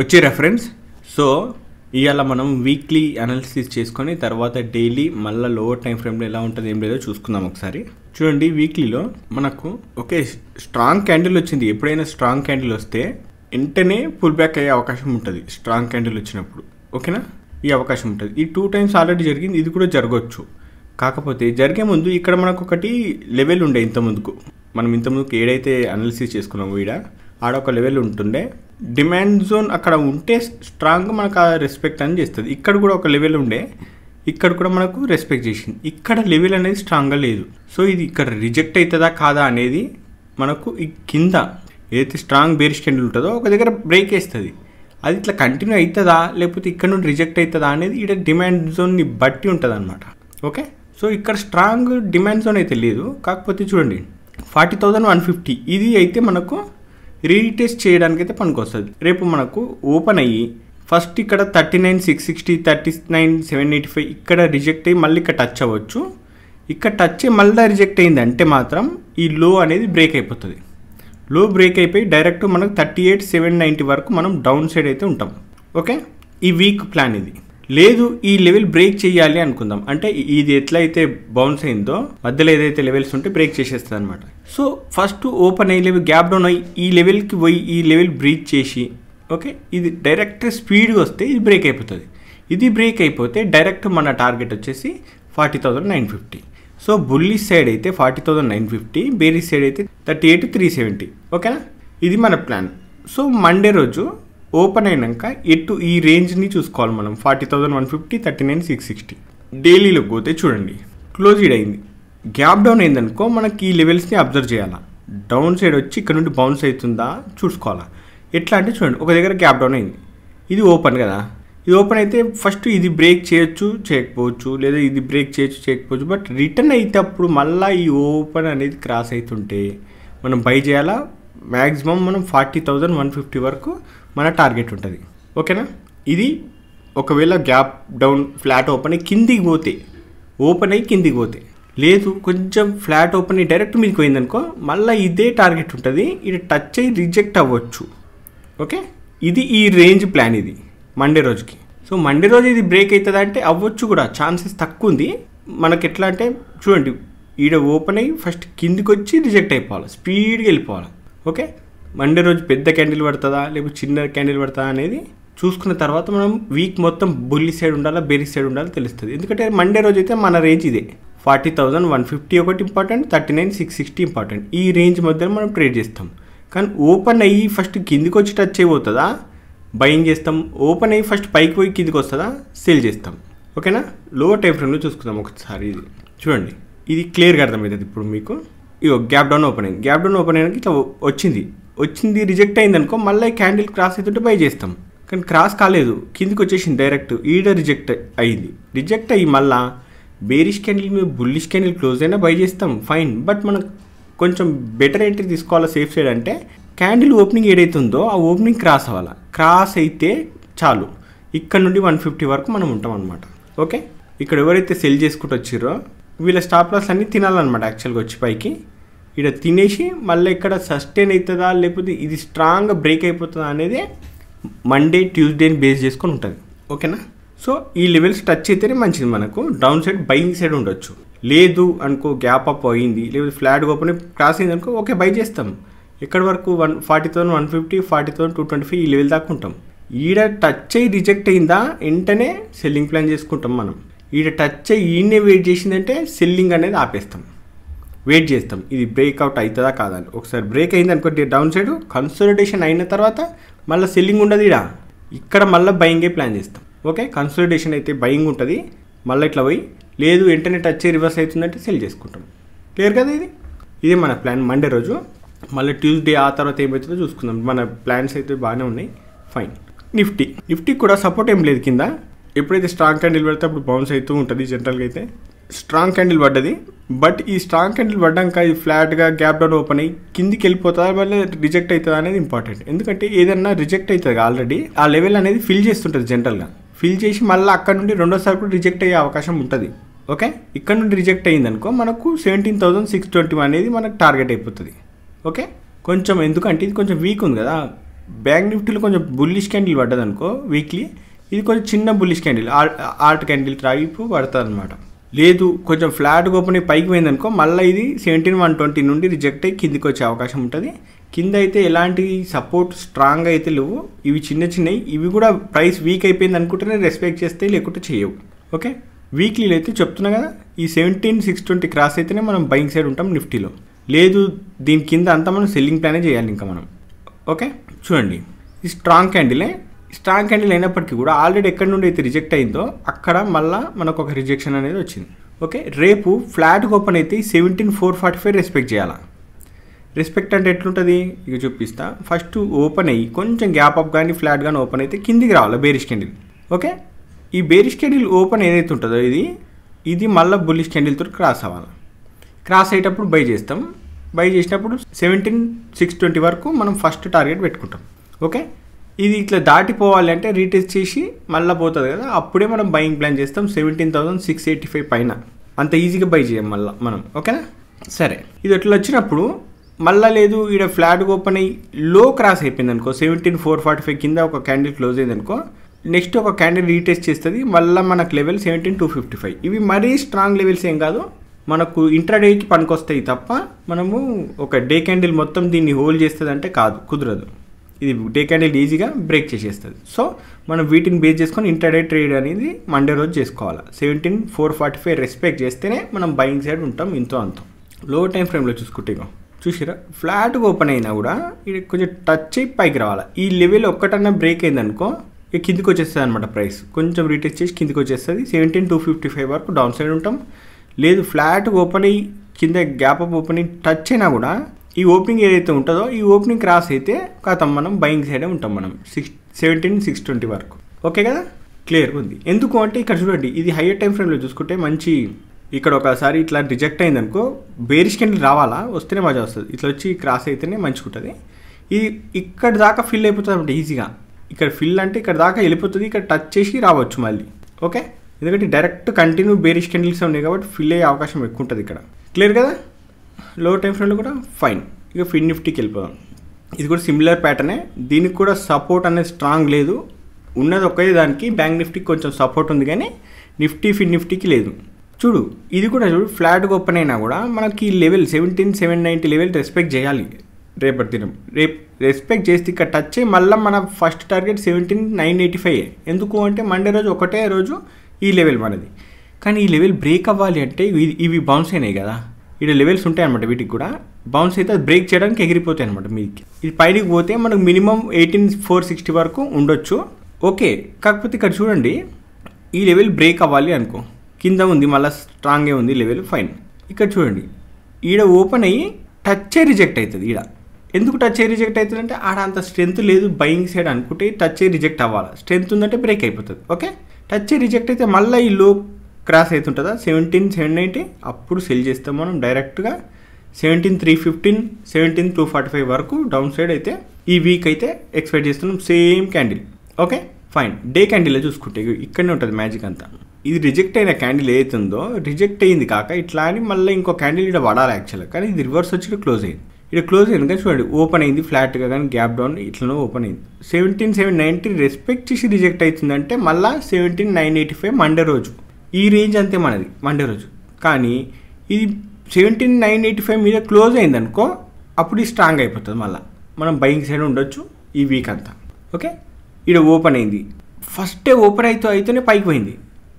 వచ్చే reference so ఇవాళ మనం వీక్లీ అనాలిసిస్ చేసుకొని తర్వాత డైలీ మళ్ళీ లోవర్ టైం ఫ్రేమ్లో ఎలా ఉంటుంది ఏం లేదో చూసుకుందాం ఒకసారి చూడండి వీక్లీలో మనకు ఓకే స్ట్రాంగ్ క్యాండిల్ వచ్చింది ఎప్పుడైనా స్ట్రాంగ్ క్యాండిల్ వస్తే వెంటనే పుల్ బ్యాక్ అయ్యే అవకాశం ఉంటుంది స్ట్రాంగ్ క్యాండిల్ వచ్చినప్పుడు ఓకేనా ఈ అవకాశం ఉంటుంది ఈ టూ టైమ్స్ ఆల్రెడీ జరిగింది ఇది కూడా జరగవచ్చు కాకపోతే జరిగే ముందు ఇక్కడ మనకు ఒకటి లెవెల్ ఉండే ఇంతకుముందుకు మనం ఇంతకుముందుకు ఏడైతే అనాలిసిస్ చేసుకున్నాము వీడ ఆడొక లెవెల్ ఉంటుండే డిమాండ్ జోన్ అక్కడ ఉంటే స్ట్రాంగ్ మనకు ఆ రెస్పెక్ట్ అని చేస్తుంది ఇక్కడ కూడా ఒక లెవెల్ ఉండే ఇక్కడ కూడా మనకు రెస్పెక్ట్ చేసింది ఇక్కడ లెవెల్ అనేది స్ట్రాంగ్గా లేదు సో ఇది ఇక్కడ రిజెక్ట్ అవుతుందా కాదా అనేది మనకు ఈ కింద ఏదైతే స్ట్రాంగ్ బేరిష్ స్టెండ్ ఉంటుందో ఒక దగ్గర బ్రేక్ వేస్తుంది అది ఇట్లా కంటిన్యూ అవుతుందా లేకపోతే ఇక్కడ నుండి రిజెక్ట్ అవుతుందా అనేది ఇక్కడ డిమాండ్ జోన్ని బట్టి ఉంటుంది అనమాట ఓకే సో ఇక్కడ స్ట్రాంగ్ డిమాండ్ జోన్ అయితే లేదు కాకపోతే చూడండి ఫార్టీ థౌజండ్ వన్ ఫిఫ్టీ ఇది అయితే మనకు రీటెస్ట్ చేయడానికి అయితే పనికొస్తుంది రేపు మనకు ఓపెన్ అయ్యి ఫస్ట్ ఇక్కడ thirty nine six sixty thirty nine seven eighty five ఇక్కడ రిజెక్ట్ అయ్యి మళ్ళీ ఇక్కడ టచ్ అవ్వచ్చు ఇక్కడ టచ్ అయ్యి మళ్ళీ రిజెక్ట్ అంటే మాత్రం ఈ లో అనేది బ్రేక్ అయిపోతుంది లో బ్రేక్ అయిపోయి డైరెక్ట్ మనకు థర్టీ ఎయిట్ సెవెన్ నైంటీ వరకు మనం డౌన్ సైడ్ అయితే ఉంటాం ఓకే ఈ వీక్ ప్లాన్ ఇది లేదు ఈ లెవెల్ బ్రేక్ చేయాలి అనుకుందాం అంటే ఇది ఎట్లయితే బౌన్స్ అయిందో మధ్యలో ఏదైతే లెవెల్స్ ఉంటే బ్రేక్ చేసేస్తుంది అనమాట సో ఫస్ట్ ఓపెన్ అయ్యి లెవెల్ గ్యాప్ డౌన్ అయ్యి ఈ లెవెల్కి పోయి ఈ లెవెల్ బ్రీచ్ చేసి ఓకే ఇది డైరెక్ట్ స్పీడ్గా వస్తే ఇది బ్రేక్ అయిపోతుంది ఇది బ్రేక్ అయిపోతే డైరెక్ట్ మన టార్గెట్ వచ్చేసి forty thousand nine fifty so bullish side అయితే forty thousand nine fifty bearish side అయితే థర్టీ ఎయిట్ త్రీ సెవెంటీ ఓకేనా ఇది మన ప్లాన్ సో మండే రోజు ఓపెన్ అయినాక ఎటు ఈ రేంజ్ని చూసుకోవాలి మనం forty thousand one fifty thirty nine six sixty డైలీలోకి పోతే చూడండి క్లోజ్డ్ అయింది గ్యాప్ డౌన్ అయిందనుకో మనకి ఈ లెవెల్స్ని అబ్జర్వ్ చేయాలా డౌన్ సైడ్ వచ్చి ఇక్కడ నుండి బౌన్స్ అవుతుందా చూసుకోవాలా ఎట్లా అంటే చూడండి ఒక దగ్గర గ్యాప్ డౌన్ అయింది ఇది ఓపెన్ కదా ఇది ఓపెన్ అయితే ఫస్ట్ ఇది బ్రేక్ చేయొచ్చు చేయకపోవచ్చు లేదా ఇది బ్రేక్ చేయొచ్చు చేయకపోవచ్చు బట్ రిటర్న్ అప్పుడు మళ్ళీ ఈ ఓపెన్ అనేది క్రాస్ అవుతుంటే మనం బై చేయాలా మ్యాక్సిమం మనం ఫార్టీ థౌజండ్ వన్ ఫిఫ్టీ వరకు మన టార్గెట్ ఉంటుంది ఓకేనా ఇది ఒకవేళ గ్యాప్ డౌన్ ఫ్లాట్ ఓపెన్ అయ్యి కిందికి పోతే ఓపెన్ అయ్యి కిందికి పోతే లేదు కొంచెం ఫ్లాట్ ఓపెన్ అయ్యి డైరెక్ట్ మీకు పోయిందనుకో మళ్ళీ ఇదే టార్గెట్ ఉంటుంది ఇది టచ్ అయ్యి రిజెక్ట్ అవ్వచ్చు ఓకే ఇది ఈ రేంజ్ ప్లాన్ ఇది మండే రోజుకి సో మండే రోజు ఇది బ్రేక్ అవుతుంది అంటే అవ్వచ్చు కూడా ఛాన్సెస్ తక్కువ ఉంది మనకి ఎట్లా అంటే చూడండి ఈడ ఓపెన్ అయ్యి ఫస్ట్ కిందికి వచ్చి రిజెక్ట్ అయిపోవాలి స్పీడ్గా వెళ్ళిపోవాలి ఓకే మండే రోజు పెద్ద క్యాండిల్ పడుతుందా లేకపోతే చిన్న క్యాండిల్ పడుతుందా అనేది చూసుకున్న తర్వాత మనం వీక్ మొత్తం బుల్లి సైడ్ ఉండాలా బెరీ సైడ్ ఉండాలా తెలుస్తుంది ఎందుకంటే మండే రోజు అయితే మన రేంజ్ ఇదే ఫార్టీ థౌజండ్ వన్ ఫిఫ్టీ ఒకటి important thirty nine six sixty important ఈ రేంజ్ మధ్యలో మనం ట్రేడ్ చేస్తాం కానీ ఓపెన్ అయ్యి ఫస్ట్ కిందికి వచ్చి టచ్ అయిపోతుందా బయింగ్ చేస్తాం ఓపెన్ అయ్యి ఫస్ట్ పైకి పోయి కిందికి వస్తుందా సేల్ చేస్తాం ఓకేనా లో టైం ఫ్రేమ్లో చూసుకుందాం ఒకసారి ఇది చూడండి ఇది క్లియర్గా అర్థమవుతుంది ఇప్పుడు మీకు ఇగో గ్యాప్ డౌన్ ఓపెన్ అయింది గ్యాప్ డౌన్ ఓపెన్ అయ్యాక ఇట్లా వచ్చింది వచ్చింది రిజెక్ట్ అయింది అనుకో మళ్ళీ క్యాండిల్ క్రాస్ అవుతుంటే బై చేస్తాం కానీ క్రాస్ కాలేదు కిందికి వచ్చేసింది డైరెక్ట్ ఈడ రిజెక్ట్ అయింది రిజెక్ట్ అయ్యి మళ్ళా బేరిష్ క్యాండిల్ మీద బుల్లిష్ క్యాండిల్ క్లోజ్ అయినా బై చేస్తాం ఫైన్ బట్ మనం కొంచెం బెటర్ ఎంట్రీ తీసుకోవాలా సేఫ్ సైడ్ అంటే క్యాండిల్ ఓపెనింగ్ ఏదైతుందో ఆ ఓపెనింగ్ క్రాస్ అవ్వాలి క్రాస్ అయితే చాలు ఇక్కడ నుండి వన్ ఫిఫ్టీ వరకు మనం ఉంటాం అనమాట ఓకే ఇక్కడ ఎవరైతే సెల్ చేసుకుంటూ వచ్చారో వీళ్ళ స్టాప్ లాస్ అన్నీ తినాలన్నమాట యాక్చువల్గా వచ్చి పైకి ఇక్కడ తినేసి మళ్ళీ ఇక్కడ సస్టైన్ అవుతుందా లేకపోతే ఇది స్ట్రాంగ్ బ్రేక్ అయిపోతుందా అనేది మండే ట్యూస్డేని బేస్ చేసుకొని ఉంటుంది ఓకేనా సో ఈ లెవెల్స్ టచ్ అయితేనే మంచిది మనకు డౌన్ సైడ్ బైయింగ్ సైడ్ ఉండొచ్చు లేదు అనుకో గ్యాప్ అప్ అయింది లేదు ఫ్లాట్ ఓపెన్ క్రాస్ అయింది అనుకో ఓకే బై చేస్తాం ఎక్కడి వరకు one forty thousand one fifty forty thousand two twenty five ఈ లెవెల్ దాకా ఉంటాం ఈడ టచ్ అయ్యి రిజెక్ట్ అయిందా వెంటనే సెల్లింగ్ ప్లాన్ చేసుకుంటాం మనం ఈడ టచ్ అయ్యి ఈయనే వెయిట్ చేసిందంటే సెల్లింగ్ అనేది ఆపేస్తాం వెయిట్ చేస్తాం ఇది బ్రేక్అవుట్ అవుతుందా కాదని ఒకసారి బ్రేక్ అయింది అనుకోండి డౌన్ సైడ్ కన్సల్టేషన్ అయిన తర్వాత మళ్ళీ సెల్లింగ్ ఉండదు ఇడా ఇక్కడ మళ్ళీ బయింగే ప్లాన్ చేస్తాం ఓకే కన్సల్టేషన్ అయితే బయింగ్ ఉంటుంది మళ్ళీ ఇట్లా పోయి లేదు వెంటనే టచ్ రివర్స్ అవుతుందంటే సెల్ చేసుకుంటాం క్లియర్ కదా ఇది ఇదే మన ప్లాన్ మండే రోజు మళ్ళీ ట్యూస్డే ఆ తర్వాత ఏమవుతుందో చూసుకుందాం మన ప్లాన్స్ అయితే బాగానే ఉన్నాయి ఫైన్ నిఫ్టీ నిఫ్టీ కూడా సపోర్ట్ ఏం లేదు కింద ఎప్పుడైతే స్ట్రాంగ్ క్యాండిల్ పెడితే అప్పుడు బౌన్స్ అవుతూ ఉంటుంది జనరల్గా అయితే స్ట్రాంగ్ క్యాండిల్ పడ్డది బట్ ఈ స్ట్రాంగ్ క్యాండిల్ పడ్డాక ఇది ఫ్లాట్గా గ్యాప్ డౌన్ ఓపెన్ అయ్యి కిందికి వెళ్ళిపోతుందా మళ్ళీ రిజెక్ట్ అవుతుందా అనేది ఇంపార్టెంట్ ఎందుకంటే ఏదన్నా రిజెక్ట్ అవుతుంది ఆల్రెడీ ఆ లెవెల్ అనేది ఫిల్ చేస్తుంటుంది జనరల్గా ఫిల్ చేసి మళ్ళీ అక్కడ నుండి రెండోసారి కూడా రిజెక్ట్ అయ్యే అవకాశం ఉంటుంది ఓకే ఇక్కడ నుండి రిజెక్ట్ అయ్యిందనుకో మనకు సెవెంటీన్ థౌసండ్ సిక్స్ ట్వంటీ అనేది మనకు టార్గెట్ అయిపోతుంది ఓకే కొంచెం ఎందుకంటే ఇది కొంచెం వీక్ ఉంది కదా బ్యాంక్ నిఫ్టీలో కొంచెం బుల్లిష్ క్యాండిల్ పడ్డదనుకో వీక్లీ ఇది కొంచెం చిన్న bullish candle art candle type పడుతుంది అనమాట లేదు కొంచెం ఫ్లాట్ ఓపెన్ అయ్యి పైకి పోయిందనుకో మళ్ళీ ఇది సెవెంటీన్ వన్ ట్వంటీ నుండి రిజెక్ట్ అయ్యి కిందికి వచ్చే అవకాశం ఉంటుంది కింద అయితే ఎలాంటి సపోర్ట్ స్ట్రాంగ్ అయితే లేవు ఇవి చిన్న చిన్నవి ఇవి కూడా ప్రైస్ వీక్ అయిపోయింది అనుకుంటేనే రెస్పెక్ట్ చేస్తే లేకుంటే చేయవు ఓకే వీక్లీలో అయితే చెప్తున్నా కదా ఈ సెవెంటీన్ సిక్స్ ట్వంటీ క్రాస్ అయితేనే మనం బయింగ్ సైడ్ ఉంటాం నిఫ్టీలో లేదు దీని కింద అంతా మనం సెల్లింగ్ ప్లానే చేయాలి ఇంకా మనం ఓకే చూడండి ఈ స్ట్రాంగ్ క్యాండిలే స్ట్రాంగ్ క్యాండిల్ అయినప్పటికీ కూడా ఆల్రెడీ ఎక్కడి నుండి అయితే రిజెక్ట్ అయిందో అక్కడ మళ్ళీ మనకు ఒక రిజెక్షన్ అనేది వచ్చింది ఓకే రేపు ఫ్లాట్ ఓపెన్ అయితే seventeen four forty five respect చేయాలా రెస్పెక్ట్ అంటే ఎట్లుంటుంది ఇక చూపిస్తా ఫస్ట్ ఓపెన్ అయ్యి కొంచెం గ్యాప్ అప్ కానీ ఫ్లాట్ కానీ ఓపెన్ అయితే కిందికి రావాలి బేరిష్ క్యాండిల్ ఓకే ఈ బేరిష్ క్యాండిల్ ఓపెన్ ఏదైతే ఉంటుందో ఇది ఇది మళ్ళీ బుల్లిష్ క్యాండిల్తో క్రాస్ అవ్వాలి క్రాస్ అయ్యేటప్పుడు బై చేస్తాం బై చేసినప్పుడు సెవెంటీన్ సిక్స్ ట్వంటీ వరకు మనం ఫస్ట్ టార్గెట్ పెట్టుకుంటాం ఓకే ఇది ఇట్లా దాటిపోవాలి అంటే రీటెస్ట్ చేసి మళ్ళీ పోతుంది కదా అప్పుడే మనం బయింగ్ ప్లాన్ చేస్తాం seventeen thousand six eighty five పైన అంత ఈజీగా బై చేయం మళ్ళీ మనం ఓకేనా సరే ఇది ఎట్లా వచ్చినప్పుడు మళ్ళా లేదు ఇక్కడ ఫ్లాట్ ఓపెన్ అయ్యి లో క్రాస్ అయిపోయింది అనుకో సెవెంటీన్ ఫోర్ ఫార్టీ ఫైవ్ కింద ఒక క్యాండిల్ క్లోజ్ అయింది అనుకో నెక్స్ట్ ఒక క్యాండిల్ రీటెస్ట్ చేస్తుంది మళ్ళీ మనకు level seventeen two fifty five ఇవి మరీ స్ట్రాంగ్ లెవెల్స్ ఏం కాదు మనకు డేకి పనికొస్తాయి తప్ప మనము ఒక డే క్యాండిల్ మొత్తం దీన్ని హోల్డ్ చేస్తుంది అంటే కాదు కుదరదు ఇది డే క్యాండిల్ ఈజీగా బ్రేక్ చేసేస్తుంది సో మనం వీటిని బేస్ చేసుకొని ఇంటర్డే ట్రేడ్ అనేది మండే రోజు చేసుకోవాలి seventeen four forty five respect చేస్తేనే మనం బయింగ్ సైడ్ ఉంటాం ఇంతో అంత లో టైం ఫ్రేమ్లో చూసుకుంటే చూసిరా ఫ్లాట్గా ఓపెన్ అయినా కూడా ఇది కొంచెం టచ్ అయ్యి పైకి రావాలి ఈ లెవెల్ ఒక్కటన్నా బ్రేక్ అయిందనుకో ఇక కిందికి వచ్చేస్తుంది అనమాట ప్రైస్ కొంచెం రీటెస్ట్ చేసి కిందికి వచ్చేస్తుంది సెవెంటీన్ టూ ఫిఫ్టీ ఫైవ్ వరకు డౌన్ సైడ్ ఉంటాం లేదు ఫ్లాట్ ఓపెన్ అయ్యి కింద గ్యాప్ అప్ ఓపెన్ అయ్యి టచ్ అయినా కూడా ఈ ఓపెనింగ్ ఏదైతే ఉంటుందో ఈ ఓపెనింగ్ క్రాస్ అయితే కథం మనం బయింగ్ సైడే ఉంటాం మనం సిక్స్ సెవెంటీన్ సిక్స్ ట్వంటీ వరకు ఓకే కదా క్లియర్ ఉంది ఎందుకు అంటే ఇక్కడ చూడండి ఇది హయ్యర్ టైం ఫ్రేమ్లో చూసుకుంటే మంచి ఇక్కడ ఒకసారి ఇట్లా రిజెక్ట్ అయిందనుకో బేరిష్ కెండిల్ రావాలా వస్తేనే మజా వస్తుంది ఇట్లా వచ్చి క్రాస్ అయితేనే మంచిగా ఉంటుంది ఇది ఇక్కడ దాకా ఫిల్ అయిపోతుంది అనమాట ఈజీగా ఇక్కడ ఫిల్ అంటే ఇక్కడ దాకా వెళ్ళిపోతుంది ఇక్కడ టచ్ చేసి రావచ్చు మళ్ళీ ఓకే ఎందుకంటే డైరెక్ట్ కంటిన్యూ బేరిష్ కెండిల్స్ ఉన్నాయి కాబట్టి ఫిల్ అయ్యే అవకాశం ఎక్కువ ఉంటుంది ఇక్కడ క్లియర్ కదా లో టైం ఫ్రేమ్లో కూడా ఫైన్ ఇక ఫిన్ నిఫ్టీకి వెళ్ళిపోదాం ఇది కూడా సిమిలర్ ప్యాటర్నే దీనికి కూడా సపోర్ట్ అనేది స్ట్రాంగ్ లేదు ఉన్నది ఒకే దానికి బ్యాంక్ నిఫ్టీకి కొంచెం సపోర్ట్ ఉంది కానీ నిఫ్టీ ఫిన్ నిఫ్టీకి లేదు చూడు ఇది కూడా చూడు ఫ్లాట్గా ఓపెన్ అయినా కూడా మనకి level seventeen seven ninety level respect చేయాలి రేపటి దినం రేపు రెస్పెక్ట్ చేస్తే ఇక్కడ టచ్ మళ్ళీ మన first target seventeen nine eighty five ఎందుకు అంటే మండే రోజు ఒకటే రోజు ఈ లెవెల్ మనది కానీ ఈ లెవెల్ బ్రేక్ అవ్వాలి అంటే ఇవి ఇవి బౌన్స్ అయినాయి కదా ఇక్కడ లెవెల్స్ ఉంటాయి అనమాట వీటికి కూడా బౌన్స్ అయితే అది బ్రేక్ చేయడానికి ఎగిరిపోతాయి అనమాట మీకు ఇది పైకి పోతే మనకు మినిమం ఎయిటీన్ ఫోర్ సిక్స్టీ వరకు ఉండొచ్చు ఓకే కాకపోతే ఇక్కడ చూడండి ఈ లెవెల్ బ్రేక్ అవ్వాలి అనుకో కింద ఉంది మళ్ళీ స్ట్రాంగే ఉంది లెవెల్ ఫైన్ ఇక్కడ చూడండి ఈడ ఓపెన్ అయ్యి టచ్ రిజెక్ట్ అవుతుంది ఈడ ఎందుకు టచ్ రిజెక్ట్ అవుతుంది అంటే ఆడ అంత స్ట్రెంత్ లేదు బయింగ్ సైడ్ అనుకుంటే టచ్ రిజెక్ట్ అవ్వాలి స్ట్రెంత్ ఉందంటే బ్రేక్ అయిపోతుంది ఓకే టచ్ రిజెక్ట్ అయితే మళ్ళీ ఈ లో క్రాస్ అవుతుంటుందా సెవెంటీన్ సెవెన్ నైంటీ అప్పుడు సెల్ చేస్తాం మనం డైరెక్ట్గా seventeen three fifteen seventeen two forty five వరకు డౌన్ సైడ్ అయితే ఈ వీక్ అయితే ఎక్స్పెక్ట్ చేస్తున్నాం same candle okay fine day candle చూసుకుంటే ఇక్కడనే ఉంటుంది మ్యాజిక్ అంతా ఇది రిజెక్ట్ అయిన క్యాండిల్ ఏదైతుందో రిజెక్ట్ అయింది కాక ఇట్లా అని మళ్ళీ ఇంకో క్యాండిల్ ఇక్కడ పడాలి యాక్చువల్గా కానీ ఇది రివర్స్ వచ్చి క్లోజ్ అయింది ఇక్కడ క్లోజ్ అయింది కానీ చూడండి ఓపెన్ అయింది ఫ్లాట్గా కానీ గ్యాప్ డౌన్ ఇట్లనే ఓపెన్ అయింది సెవెంటీన్ సెవెన్ నైంటీ రెస్పెక్ట్ చేసి రిజెక్ట్ అవుతుందంటే మళ్ళీ seventeen nine eighty five Monday రోజు ఈ రేంజ్ అంతే మనది మండే రోజు కానీ ఇది సెవెంటీన్ నైన్ ఎయిటీ ఫైవ్ మీద క్లోజ్ అయిందనుకో అప్పుడు ఇది స్ట్రాంగ్ అయిపోతుంది మళ్ళీ మనం బయింగ్ సైడ్ ఉండొచ్చు ఈ వీక్ అంతా ఓకే ఇక్కడ ఓపెన్ అయింది ఫస్టే ఓపెన్ అయితే అయితేనే పైకి పోయింది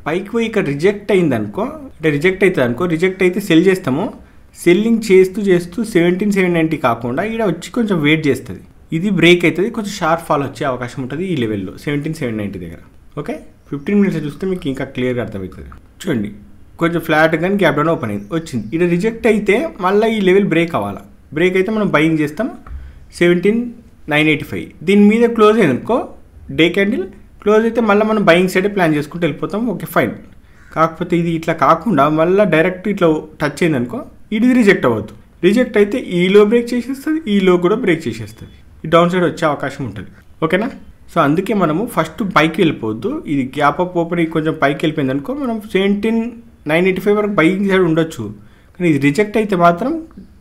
పైకి పోయి ఇక్కడ రిజెక్ట్ అయింది అనుకో అంటే రిజెక్ట్ అవుతుంది అనుకో రిజెక్ట్ అయితే సెల్ చేస్తాము సెల్లింగ్ చేస్తూ చేస్తూ సెవెంటీన్ సెవెన్ నైంటీ కాకుండా ఇక్కడ వచ్చి కొంచెం వెయిట్ చేస్తుంది ఇది బ్రేక్ అవుతుంది కొంచెం షార్ప్ ఫాల్ వచ్చే అవకాశం ఉంటుంది ఈ లెవెల్లో సెవెంటీన్ సెవెన్ నైంటీ దగ్గర ఓకే ఫిఫ్టీన్ మినిట్స్ చూస్తే మీకు ఇంకా క్లియర్గా అర్థమవుతుంది చూడండి కొంచెం ఫ్లాట్ కానీ గ్యాప్ డౌన్ ఓపెన్ అయింది వచ్చింది ఇది రిజెక్ట్ అయితే మళ్ళీ ఈ లెవెల్ బ్రేక్ అవ్వాలి బ్రేక్ అయితే మనం బయింగ్ చేస్తాం సెవెంటీన్ నైన్ ఎయిటీ ఫైవ్ దీని మీద క్లోజ్ అయిందనుకో డే క్యాండిల్ క్లోజ్ అయితే మళ్ళీ మనం బయింగ్ సైడే ప్లాన్ చేసుకుంటూ వెళ్ళిపోతాం ఓకే ఫైన్ కాకపోతే ఇది ఇట్లా కాకుండా మళ్ళీ డైరెక్ట్ ఇట్లా టచ్ అయిందనుకో ఇది రిజెక్ట్ అవ్వద్దు రిజెక్ట్ అయితే ఈలో బ్రేక్ చేసేస్తుంది ఈలో కూడా బ్రేక్ చేసేస్తుంది ఈ డౌన్ సైడ్ వచ్చే అవకాశం ఉంటుంది ఓకేనా సో అందుకే మనము ఫస్ట్ పైకి వెళ్ళిపోవద్దు ఇది గ్యాప్ అప్ ఓపెన్ కొంచెం పైకి వెళ్ళిపోయింది అనుకో మనం సెవెంటీన్ నైన్ ఎయిటీ ఫైవ్ వరకు బైకింగ్ సైడ్ ఉండొచ్చు కానీ ఇది రిజెక్ట్ అయితే మాత్రం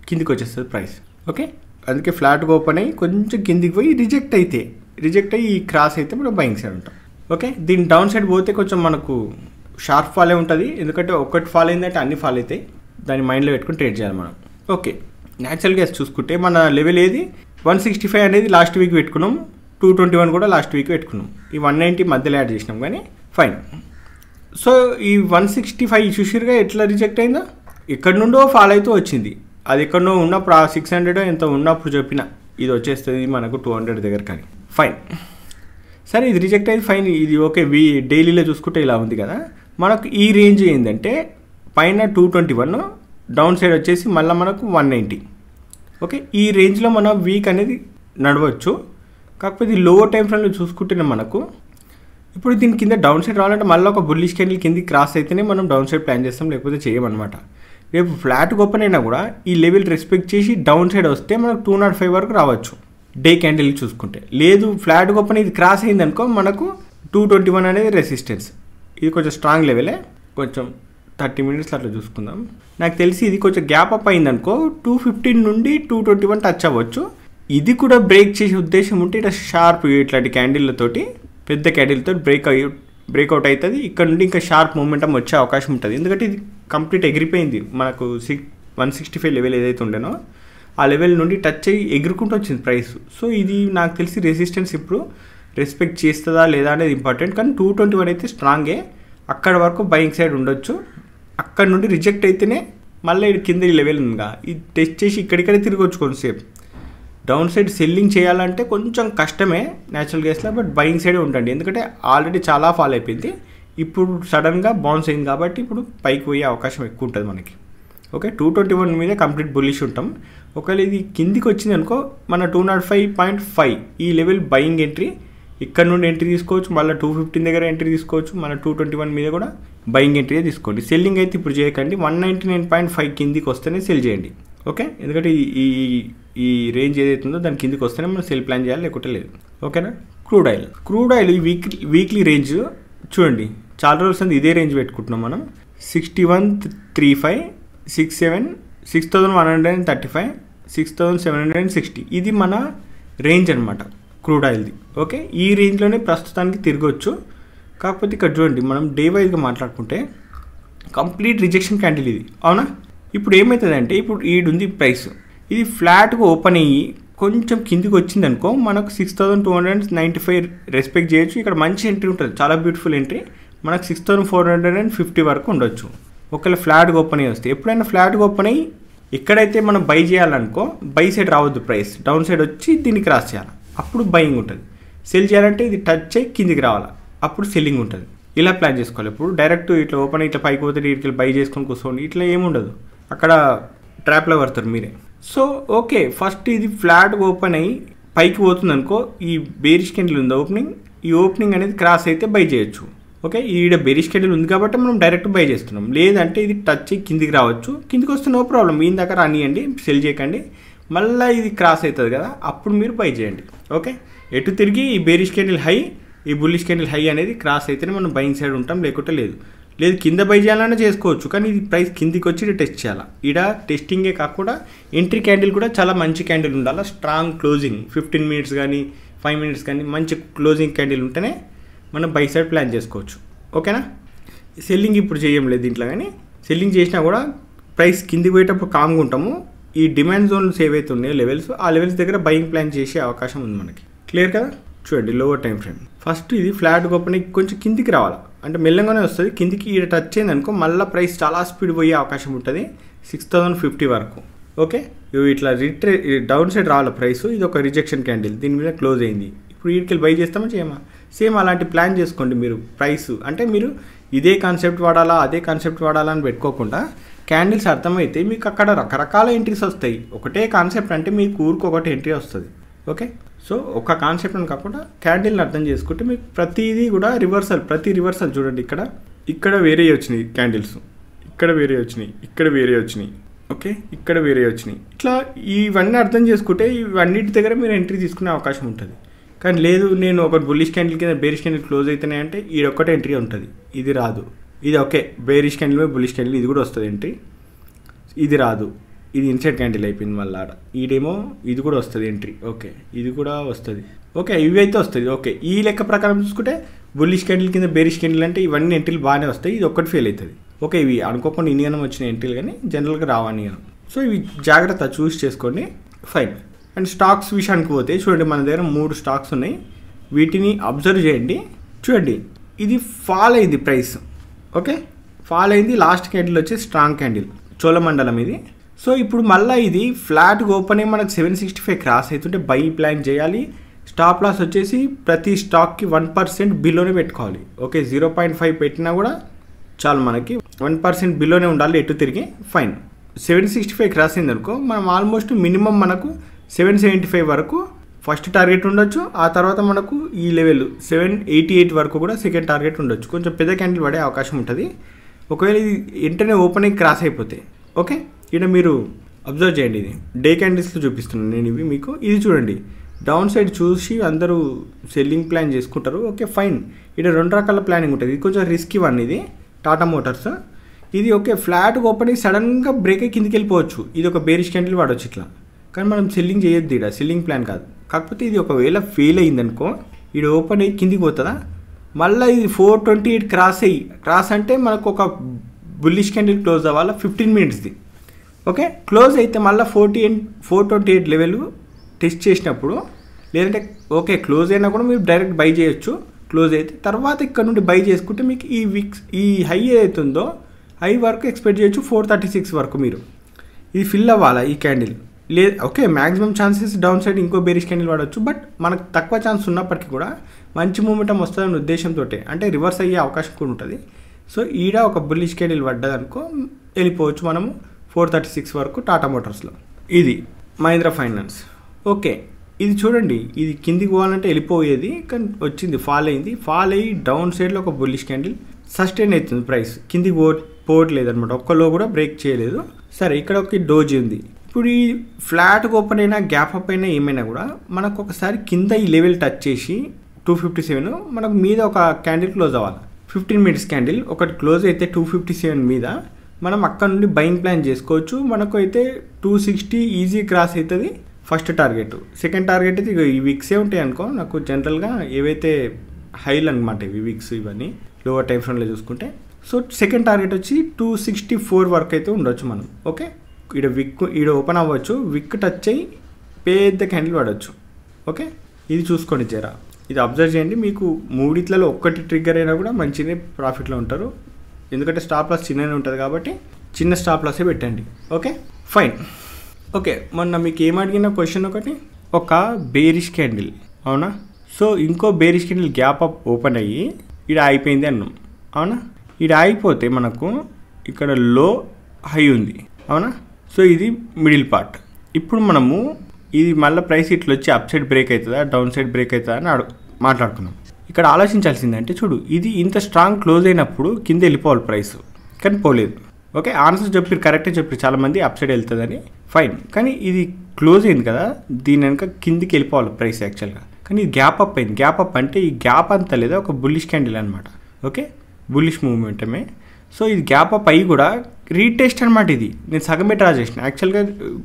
కిందికి వచ్చేస్తుంది ప్రైస్ ఓకే అందుకే ఫ్లాట్గా ఓపెన్ అయ్యి కొంచెం కిందికి పోయి రిజెక్ట్ అయితే రిజెక్ట్ అయ్యి క్రాస్ అయితే మనం బైకింగ్ సైడ్ ఉంటాం ఓకే దీని డౌన్ సైడ్ పోతే కొంచెం మనకు షార్ప్ ఫాలే ఉంటుంది ఎందుకంటే ఒకటి ఫాల్ అయిందంటే అన్ని ఫాల్ అవుతాయి దాన్ని మైండ్లో పెట్టుకుని ట్రేడ్ చేయాలి మనం ఓకే న్యాచురల్గా చూసుకుంటే మన లెవెల్ ఏది వన్ సిక్స్టీ ఫైవ్ అనేది లాస్ట్ వీక్ పెట్టుకున్నాం టూ ట్వంటీ వన్ కూడా లాస్ట్ వీక్ పెట్టుకున్నాం ఈ వన్ నైంటీ మధ్యలో యాడ్ చేసినాం కానీ ఫైన్ సో ఈ వన్ సిక్స్టీ ఫైవ్ చూసిరుగా ఎట్లా రిజెక్ట్ అయిందా ఎక్కడి నుండో ఫాల్ అవుతూ వచ్చింది అది ఎక్కడో ఉన్నప్పుడు ఆ సిక్స్ హండ్రెడ్ ఎంత ఉన్నప్పుడు చెప్పిన ఇది వచ్చేస్తుంది మనకు టూ హండ్రెడ్ దగ్గర కానీ ఫైన్ సరే ఇది రిజెక్ట్ అయింది ఫైన్ ఇది ఓకే వీ డైలీలో చూసుకుంటే ఇలా ఉంది కదా మనకు ఈ రేంజ్ ఏంటంటే పైన two twenty one down side వచ్చేసి మళ్ళీ మనకు వన్ నైంటీ ఓకే ఈ రేంజ్లో మనం వీక్ అనేది నడవచ్చు కాకపోతే ఇది లోవర్ టైం ఫ్రేమ్లో చూసుకుంటేనే మనకు ఇప్పుడు దీని కింద డౌన్ సైడ్ రావాలంటే మళ్ళీ ఒక బుల్లిష్ క్యాండిల్ కింద క్రాస్ అయితేనే మనం డౌన్ సైడ్ ప్లాన్ చేస్తాం లేకపోతే చేయమన్నమాట రేపు ఫ్లాట్ ఓపెన్ అయినా కూడా ఈ లెవెల్ రెస్పెక్ట్ చేసి డౌన్ సైడ్ వస్తే మనకు టూ నాట్ ఫైవ్ వరకు రావచ్చు డే క్యాండిల్ చూసుకుంటే లేదు ఫ్లాట్ ఓపెన్ ఇది క్రాస్ అయిందనుకో మనకు టూ ట్వంటీ వన్ అనేది రెసిస్టెన్స్ ఇది కొంచెం స్ట్రాంగ్ లెవెలే కొంచెం థర్టీ మినిట్స్ అట్లా చూసుకుందాం నాకు తెలిసి ఇది కొంచెం గ్యాప్ అప్ అయిందనుకో టూ ఫిఫ్టీన్ నుండి టూ ట్వంటీ వన్ టచ్ అవ్వచ్చు ఇది కూడా బ్రేక్ చేసే ఉద్దేశం ఉంటే ఇట్లా షార్ప్ ఇట్లాంటి క్యాండిల్లతోటి పెద్ద క్యాండిల్తో బ్రేక్ అయ్యి బ్రేక్అవుట్ అవుతుంది ఇక్కడ నుండి ఇంకా షార్ప్ మూమెంటం వచ్చే అవకాశం ఉంటుంది ఎందుకంటే ఇది కంప్లీట్ ఎగిరిపోయింది మనకు six one sixty five level ఏదైతే ఉండేనో ఆ లెవెల్ నుండి టచ్ అయ్యి ఎగురుకుంటూ వచ్చింది ప్రైస్ సో ఇది నాకు తెలిసి రెసిస్టెన్స్ ఇప్పుడు రెస్పెక్ట్ చేస్తుందా లేదా అనేది ఇంపార్టెంట్ కానీ టూ ట్వంటీ వన్ అయితే స్ట్రాంగే అక్కడ వరకు బైయింగ్ సైడ్ ఉండొచ్చు అక్కడ నుండి రిజెక్ట్ అయితేనే మళ్ళీ కింద ఈ లెవెల్ ఉందిగా ఇది టెస్ట్ చేసి ఇక్కడికడే తిరగొచ్చు కొంతసేపు డౌన్ సైడ్ సెల్లింగ్ చేయాలంటే కొంచెం కష్టమే న్యాచురల్ గ్యాస్లో బట్ బయింగ్ సైడే ఉండండి ఎందుకంటే ఆల్రెడీ చాలా ఫాల్ అయిపోయింది ఇప్పుడు సడన్గా బౌన్స్ అయింది కాబట్టి ఇప్పుడు పైకి పోయే అవకాశం ఎక్కువ ఉంటుంది మనకి ఓకే టూ ట్వంటీ వన్ మీద కంప్లీట్ బుల్లిష్ ఉంటాం ఒకవేళ ఇది కిందికి వచ్చింది అనుకో మన two nought five point five ఈ లెవెల్ బయింగ్ ఎంట్రీ ఇక్కడ నుండి ఎంట్రీ తీసుకోవచ్చు మళ్ళీ టూ ఫిఫ్టీన్ దగ్గర ఎంట్రీ తీసుకోవచ్చు మన టూ ట్వంటీ వన్ మీద కూడా బయింగ్ ఎంట్రీ తీసుకోండి సెల్లింగ్ అయితే ఇప్పుడు చేయకండి one ninety nine point five కిందికి వస్తేనే సెల్ చేయండి ఓకే ఎందుకంటే ఈ ఈ రేంజ్ ఏదైతుందో దాని కిందకి వస్తేనే మనం సెల్ ప్లాన్ చేయాలి లేకుంటే లేదు ఓకేనా క్రూడ్ ఆయిల్ క్రూడ్ ఆయిల్ ఈ వీక్లీ వీక్లీ రేంజ్ చూడండి చాలా రోజుల ఇదే రేంజ్ పెట్టుకుంటున్నాం మనం sixty one three five six seven six thousand one hundred and thirty five six thousand seven hundred and sixty ఇది మన రేంజ్ అనమాట క్రూడ్ ఆయిల్ది ఓకే ఈ రేంజ్లోనే ప్రస్తుతానికి తిరగొచ్చు కాకపోతే ఇక్కడ చూడండి మనం డే వైజ్గా మాట్లాడుకుంటే కంప్లీట్ రిజెక్షన్ క్యాండిల్ ఇది అవునా ఇప్పుడు ఏమవుతుందంటే ఇప్పుడు ఈడు ఉంది ప్రైస్ ఇది ఫ్లాట్గా ఓపెన్ అయ్యి కొంచెం కిందికి వచ్చింది అనుకో మనకు six thousand two hundred ninety five respect చేయొచ్చు ఇక్కడ మంచి ఎంట్రీ ఉంటుంది చాలా బ్యూటిఫుల్ ఎంట్రీ మనకు six thousand four hundred and fifty వరకు ఉండొచ్చు ఒకవేళ ఫ్లాట్గా ఓపెన్ అయ్యి వస్తే ఎప్పుడైనా ఫ్లాట్గా ఓపెన్ అయ్యి ఎక్కడైతే మనం బై చేయాలనుకో బై సైడ్ రావద్దు ప్రైస్ డౌన్ సైడ్ వచ్చి దీన్ని క్రాస్ చేయాలి అప్పుడు బయింగ్ ఉంటుంది సెల్ చేయాలంటే ఇది టచ్ అయ్యి కిందికి రావాలి అప్పుడు సెల్లింగ్ ఉంటుంది ఇలా ప్లాన్ చేసుకోవాలి ఇప్పుడు డైరెక్ట్ ఇట్లా ఓపెన్ ఇట్లా పైకి పోతే ఇట్లా బై చేసుకొని కూర్చోండి ఇట్లా ఏముండదు అక్కడ ట్రాప్లో పడతారు మీరే సో ఓకే ఫస్ట్ ఇది ఫ్లాట్ ఓపెన్ అయ్యి పైకి పోతుంది అనుకో ఈ బేరిష్ కెండిల్ ఉంది ఓపెనింగ్ ఈ ఓపెనింగ్ అనేది క్రాస్ అయితే బై చేయొచ్చు ఓకే ఈడ బెరిష్ కెండిల్ ఉంది కాబట్టి మనం డైరెక్ట్ బై చేస్తున్నాం లేదంటే ఇది టచ్ కిందికి రావచ్చు కిందికి వస్తే నో ప్రాబ్లం మీ దగ్గర అనియండి సెల్ చేయకండి మళ్ళీ ఇది క్రాస్ అవుతుంది కదా అప్పుడు మీరు బై చేయండి ఓకే ఎటు తిరిగి ఈ బేరిష్ కెండిల్ హై ఈ బుల్లిష్ కెండిల్ హై అనేది క్రాస్ అయితేనే మనం బయింగ్ సైడ్ ఉంటాం లేకుంటే లేదు లేదు కింద బై చేయాలన్నా చేసుకోవచ్చు కానీ ఇది ప్రైస్ కిందికి వచ్చి టెస్ట్ చేయాలా ఈడ టెస్టింగే కాకుండా ఎంట్రీ క్యాండిల్ కూడా చాలా మంచి క్యాండిల్ ఉండాలి స్ట్రాంగ్ క్లోజింగ్ ఫిఫ్టీన్ మినిట్స్ కానీ ఫైవ్ మినిట్స్ కానీ మంచి క్లోజింగ్ క్యాండిల్ ఉంటేనే మనం బై సైడ్ ప్లాన్ చేసుకోవచ్చు ఓకేనా సెల్లింగ్ ఇప్పుడు చేయం లేదు దీంట్లో కానీ సెల్లింగ్ చేసినా కూడా ప్రైస్ కిందికి పోయేటప్పుడు కామ్గా ఉంటాము ఈ డిమాండ్ జోన్స్ ఏవైతే ఉన్నాయో లెవెల్స్ ఆ లెవెల్స్ దగ్గర బయింగ్ ప్లాన్ చేసే అవకాశం ఉంది మనకి క్లియర్ కదా చూడండి లోవర్ టైం ఫ్రేమ్ ఫస్ట్ ఇది ఫ్లాట్ గొప్పని కొంచెం కిందికి రావాలి అంటే మెల్లగానే వస్తుంది కిందికి ఇక్కడ టచ్ అయింది అనుకో మళ్ళీ ప్రైస్ చాలా స్పీడ్ పోయే అవకాశం ఉంటుంది సిక్స్ థౌజండ్ ఫిఫ్టీ వరకు ఓకే ఇవి ఇట్లా రిట్రే డౌన్ సైడ్ రావాలి ప్రైస్ ఇది ఒక రిజెక్షన్ క్యాండిల్ దీని మీద క్లోజ్ అయింది ఇప్పుడు వీటికి బై చేస్తామో చేయమా సేమ్ అలాంటి ప్లాన్ చేసుకోండి మీరు ప్రైస్ అంటే మీరు ఇదే కాన్సెప్ట్ వాడాలా అదే కాన్సెప్ట్ వాడాలా అని పెట్టుకోకుండా క్యాండిల్స్ అర్థమైతే మీకు అక్కడ రకరకాల ఎంట్రీస్ వస్తాయి ఒకటే కాన్సెప్ట్ అంటే మీకు ఊరికి ఒకటి ఎంట్రీ వస్తుంది ఓకే సో ఒక కాన్సెప్ట్ని కాకుండా క్యాండిల్ని అర్థం చేసుకుంటే మీకు ప్రతిదీ కూడా రివర్సల్ ప్రతి రివర్సల్ చూడండి ఇక్కడ ఇక్కడ వేరే వచ్చినాయి క్యాండిల్స్ ఇక్కడ వేరే వచ్చినాయి ఇక్కడ వేరే వచ్చినాయి ఓకే ఇక్కడ వేరే వచ్చినాయి ఇట్లా ఇవన్నీ అర్థం చేసుకుంటే ఇవన్నిటి దగ్గర మీరు ఎంట్రీ తీసుకునే అవకాశం ఉంటుంది కానీ లేదు నేను ఒక బుల్లిష్ క్యాండిల్ కింద బేరిష్ క్యాండిల్ క్లోజ్ అవుతున్నాయి అంటే ఇది ఒక్కటే ఎంట్రీ ఉంటుంది ఇది రాదు ఇది okay bearish candle bullish candle ఇది కూడా వస్తుంది ఎంట్రీ ఇది రాదు ఇది ఇన్సైడ్ క్యాండిల్ అయిపోయింది మళ్ళీ ఆడ ఈడేమో ఇది కూడా వస్తుంది ఎంట్రీ ఓకే ఇది కూడా వస్తుంది ఓకే ఇవి అయితే వస్తుంది ఓకే ఈ లెక్క ప్రకారం చూసుకుంటే బుల్లిష్ క్యాండిల్ కింద బేరిష్ క్యాండిల్ అంటే ఇవన్నీ ఎంట్రీలు బాగానే వస్తాయి ఇది ఒక్కటి ఫెయిల్ అవుతుంది ఓకే ఇవి అనుకోకుండా ఇనియనం వచ్చిన ఎంట్రీలు కానీ జనరల్గా రావని సో ఇవి జాగ్రత్త చూస్ చేసుకోండి ఫైన్ అండ్ స్టాక్స్ విషయానికి పోతే చూడండి మన దగ్గర మూడు స్టాక్స్ ఉన్నాయి వీటిని అబ్జర్వ్ చేయండి చూడండి ఇది ఫాల్ అయింది ప్రైస్ ఓకే ఫాల్ అయింది లాస్ట్ క్యాండిల్ వచ్చి స్ట్రాంగ్ క్యాండిల్ చోళమండలం ఇది సో ఇప్పుడు మళ్ళీ ఇది ఫ్లాట్గా ఓపెన్ అయ్యి మనకు సెవెన్ సిక్స్టీ ఫైవ్ క్రాస్ అవుతుంటే బై ప్లాన్ చేయాలి స్టాప్ లాస్ వచ్చేసి ప్రతి స్టాక్కి వన్ పర్సెంట్ బిలోనే పెట్టుకోవాలి ఓకే జీరో పాయింట్ ఫైవ్ పెట్టినా కూడా చాలు మనకి వన్ పర్సెంట్ బిలోనే ఉండాలి ఎటు తిరిగి fine seven sixty five cross అయింది అనుకో మనం ఆల్మోస్ట్ మినిమం మనకు సెవెన్ సెవెంటీ ఫైవ్ వరకు ఫస్ట్ టార్గెట్ ఉండొచ్చు ఆ తర్వాత మనకు ఈ లెవెల్ సెవెన్ ఎయిటీ ఎయిట్ వరకు కూడా సెకండ్ టార్గెట్ ఉండొచ్చు కొంచెం పెద్ద క్యాండిల్ పడే అవకాశం ఉంటుంది ఒకవేళ ఇది వెంటనే ఓపెనింగ్ క్రాస్ అయిపోతే ఓకే ఇక్కడ మీరు అబ్జర్వ్ చేయండి ఇది డే క్యాండిల్స్లో చూపిస్తున్నాను నేను ఇవి మీకు ఇది చూడండి డౌన్ సైడ్ చూసి అందరూ సెల్లింగ్ ప్లాన్ చేసుకుంటారు ఓకే ఫైన్ ఇక్కడ రెండు రకాల ప్లానింగ్ ఉంటుంది ఇది కొంచెం రిస్క్ ఇవన్నీ ఇది టాటా మోటార్స్ ఇది ఓకే ఫ్లాట్ ఓపెన్ సడన్గా బ్రేక్ కిందికి వెళ్ళిపోవచ్చు ఇది ఒక బేరిష్ క్యాండిల్ వాడవచ్చు ఇట్లా కానీ మనం సెల్లింగ్ చేయొద్దు ఇక్కడ సెల్లింగ్ ప్లాన్ కాదు కాకపోతే ఇది ఒకవేళ ఫెయిల్ అయిందనుకో ఇక్కడ ఓపెన్ అయ్యి కిందికి పోతుందా మళ్ళీ ఇది ఫోర్ ట్వంటీ ఎయిట్ క్రాస్ అయ్యి క్రాస్ అంటే మనకు ఒక బుల్లిష్ క్యాండిల్ క్లోజ్ అవ్వాలి ఫిఫ్టీన్ మినిట్స్ది ఓకే క్లోజ్ అయితే మళ్ళీ forty eight four twenty eight level test చేసినప్పుడు లేదంటే ఓకే క్లోజ్ అయినా కూడా మీరు డైరెక్ట్ బై చేయొచ్చు క్లోజ్ అయితే తర్వాత ఇక్కడ నుండి బై చేసుకుంటే మీకు ఈ వీక్స్ ఈ హై ఏదైతుందో హై వరకు ఎక్స్పెక్ట్ చేయొచ్చు ఫోర్ థర్టీ సిక్స్ వరకు మీరు ఇది ఫిల్ అవ్వాలా ఈ క్యాండిల్ లే okay maximum chances down side ఇంకో బేరిష్ క్యాండిల్ వాడచ్చు బట్ మనకు తక్కువ ఛాన్స్ ఉన్నప్పటికీ కూడా మంచి మూమెంటం వస్తుందనే ఉద్దేశంతో అంటే రివర్స్ అయ్యే అవకాశం కూడా ఉంటుంది సో ఈడ ఒక బుల్లిష్ క్యాండిల్ పడ్డదనుకో వెళ్ళిపోవచ్చు మనము ఫోర్ థర్టీ సిక్స్ వరకు టాటా మోటార్స్లో ఇది మహీంద్రా ఫైనాన్స్ ఓకే ఇది చూడండి ఇది కిందికి పోవాలంటే వెళ్ళిపోయేది కానీ వచ్చింది ఫాల్ అయింది ఫాల్ అయ్యి డౌన్ సైడ్లో ఒక బుల్లిష్ క్యాండిల్ సస్టైన్ అవుతుంది ప్రైస్ కిందికి పో పోవట్లేదు అనమాట ఒక్కలో కూడా బ్రేక్ చేయలేదు సరే ఇక్కడ ఒక డోజీ ఉంది ఇప్పుడు ఈ ఫ్లాట్ ఓపెన్ అయినా గ్యాప్ అప్ అయినా ఏమైనా కూడా మనకు ఒకసారి కింద ఈ లెవెల్ టచ్ చేసి టూ ఫిఫ్టీ సెవెన్ మనకు మీద ఒక క్యాండిల్ క్లోజ్ అవ్వాలి ఫిఫ్టీన్ మినిట్స్ క్యాండిల్ ఒకటి క్లోజ్ అయితే టూ ఫిఫ్టీ సెవెన్ మీద మనం అక్కడ నుండి బైంగ్ ప్లాన్ చేసుకోవచ్చు మనకు అయితే టూ సిక్స్టీ ఈజీ క్రాస్ అవుతుంది ఫస్ట్ టార్గెట్ సెకండ్ టార్గెట్ అయితే ఈ ఈ విక్సే ఉంటాయి అనుకో నాకు జనరల్గా ఏవైతే హైల్ అనమాట ఇవి విక్స్ ఇవన్నీ లోవర్ టైం ఫ్రంట్లో చూసుకుంటే సో సెకండ్ టార్గెట్ వచ్చి టూ సిక్స్టీ ఫోర్ వరకు అయితే ఉండొచ్చు మనం ఓకే ఇక్కడ విక్ ఇక్కడ ఓపెన్ అవ్వచ్చు విక్ టచ్ అయ్యి పెద్ద క్యాండిల్ పడవచ్చు ఓకే ఇది చూసుకోండి జరా ఇది అబ్జర్వ్ చేయండి మీకు మూడిట్లలో ఒక్కటి ట్రిగ్గర్ అయినా కూడా మంచిగా ప్రాఫిట్లో ఉంటారు ఎందుకంటే స్టాప్ లాస్ చిన్ననే ఉంటుంది కాబట్టి చిన్న స్టాప్ లాసే పెట్టండి ఓకే ఫైన్ ఓకే మొన్న మీకు ఏం అడిగిన క్వశ్చన్ ఒకటి ఒక బేరిష్ క్యాండిల్ అవునా సో ఇంకో bearish candle gap up open అయ్యి ఇడ అయిపోయింది అన్నాం అవునా ఇడ అయిపోతే మనకు ఇక్కడ లో హై ఉంది అవునా సో ఇది మిడిల్ పార్ట్ ఇప్పుడు మనము ఇది మళ్ళీ ప్రైస్ ఇట్లా వచ్చి అప్ సైడ్ బ్రేక్ అవుతుందా డౌన్ సైడ్ బ్రేక్ అవుతుందా అని అడు మాట్లాడుకున్నాం ఇక్కడ ఆలోచించాల్సిందంటే చూడు ఇది ఇంత స్ట్రాంగ్ క్లోజ్ అయినప్పుడు కింద వెళ్ళిపోవాలి ప్రైస్ కానీ పోలేదు ఓకే ఆన్సర్ చెప్పారు కరెక్టే చెప్పారు చాలామంది అప్ సైడ్ వెళ్తుందని ఫైన్ కానీ ఇది క్లోజ్ అయింది కదా దీని వెనక కిందికి వెళ్ళిపోవాలి ప్రైస్ యాక్చువల్గా కానీ ఇది గ్యాప్ అప్ అయింది గ్యాప్ అప్ అంటే ఈ గ్యాప్ అంతా లేదా ఒక బుల్లిష్ క్యాండిల్ అనమాట ఓకే బుల్లిష్ మూమెంటమే సో ఇది గ్యాప్ అప్ అయ్యి కూడా రీటెస్ట్ అనమాట ఇది నేను సగమే ట్రా చేసిన యాక్చువల్గా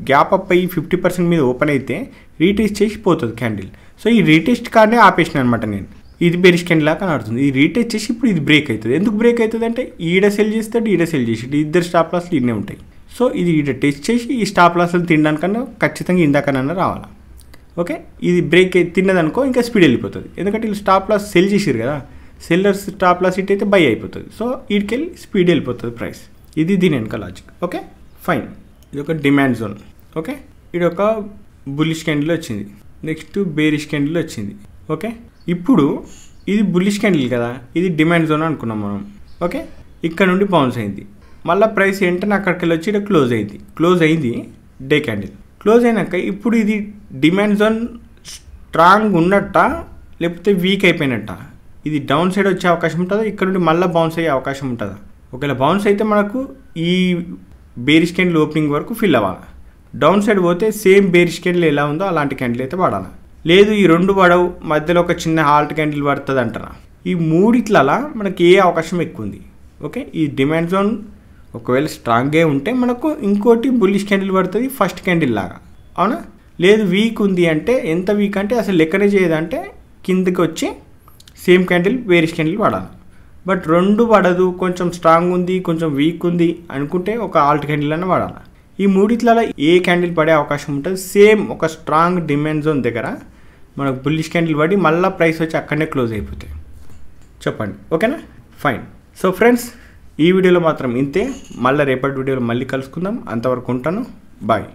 గ్యాప్ అప్ అయ్యి ఫిఫ్టీ పర్సెంట్ మీద ఓపెన్ అయితే రీటెస్ట్ చేసి పోతుంది క్యాండిల్ సో ఈ రీటెస్ట్ కార్డే ఆపేసిన అనమాట నేను ఇది బెరిష్ కెండ్ లాగా కనబడుతుంది ఇది రీటెచ్ చేసి ఇప్పుడు ఇది బ్రేక్ అవుతుంది ఎందుకు బ్రేక్ అవుతుంది అంటే ఈడ సెల్ చేస్తాడు ఈడ సెల్ చేసి ఇద్దరు స్టాప్ లాస్లు ఇన్నే ఉంటాయి సో ఇది ఈడ టెస్ట్ చేసి ఈ స్టాప్ లాస్లు తినడానికన్నా ఖచ్చితంగా ఇందాకనన్నా రావాలి ఓకే ఇది బ్రేక్ తిన్నదనుకో ఇంకా స్పీడ్ వెళ్ళిపోతుంది ఎందుకంటే వీళ్ళు స్టాప్ లాస్ సెల్ చేసారు కదా సెల్లర్స్ స్టాప్ లాస్ ఇట్ అయితే బై అయిపోతుంది సో వీటికెళ్ళి స్పీడ్ వెళ్ళిపోతుంది ప్రైస్ ఇది దీని వెనక లాజిక్ ఓకే ఫైన్ ఇది ఒక డిమాండ్ జోన్ ఓకే ఇది ఒక బుల్లిష్ క్యాండిల్ వచ్చింది నెక్స్ట్ బేరిష్ క్యాండిల్ వచ్చింది ఓకే ఇప్పుడు ఇది బుల్లిష్ క్యాండిల్ కదా ఇది డిమాండ్ జోన్ అనుకున్నాం మనం ఓకే ఇక్కడ నుండి బౌన్స్ అయింది మళ్ళీ ప్రైస్ ఏంటంటే అక్కడికి వెళ్ళి వచ్చి క్లోజ్ అయింది క్లోజ్ అయింది డే క్యాండిల్ క్లోజ్ అయినాక ఇప్పుడు ఇది డిమాండ్ జోన్ స్ట్రాంగ్ ఉన్నట్ట లేకపోతే వీక్ అయిపోయినట్ట ఇది డౌన్ సైడ్ వచ్చే అవకాశం ఉంటుందా ఇక్కడ నుండి మళ్ళీ బౌన్స్ అయ్యే అవకాశం ఉంటుందా ఒకవేళ బౌన్స్ అయితే మనకు ఈ బేరిష్ క్యాండిల్ ఓపెనింగ్ వరకు ఫిల్ అవ్వాలి డౌన్ సైడ్ పోతే సేమ్ బేరిష్ క్యాండిల్ ఎలా ఉందో అలాంటి క్యాండిల్ అయితే వాడాలి లేదు ఈ రెండు పడవు మధ్యలో ఒక చిన్న హాల్ట్ క్యాండిల్ పడుతుంది అంటారా ఈ మూడిట్లలా మనకి ఏ అవకాశం ఎక్కువ ఉంది ఓకే ఈ డిమాండ్ జోన్ ఒకవేళ స్ట్రాంగ్గా ఉంటే మనకు ఇంకోటి బుల్లిష్ క్యాండిల్ పడుతుంది ఫస్ట్ క్యాండిల్ లాగా అవునా లేదు వీక్ ఉంది అంటే ఎంత వీక్ అంటే అసలు లెక్కనే చేయదంటే కిందకి వచ్చి సేమ్ క్యాండిల్ వేరిష్ క్యాండిల్ పడాలి బట్ రెండు పడదు కొంచెం స్ట్రాంగ్ ఉంది కొంచెం వీక్ ఉంది అనుకుంటే ఒక ఆల్ట్ క్యాండిల్ అని వాడాలి ఈ మూడిట్లలో ఏ క్యాండిల్ పడే అవకాశం ఉంటుంది సేమ్ ఒక స్ట్రాంగ్ డిమాండ్ జోన్ దగ్గర మనకు బుల్లిష్ క్యాండిల్ పడి మళ్ళీ ప్రైస్ వచ్చి అక్కడనే క్లోజ్ అయిపోతాయి చెప్పండి ఓకేనా ఫైన్ సో ఫ్రెండ్స్ ఈ వీడియోలో మాత్రం ఇంతే మళ్ళీ రేపటి వీడియోలో మళ్ళీ కలుసుకుందాం అంతవరకు ఉంటాను బాయ్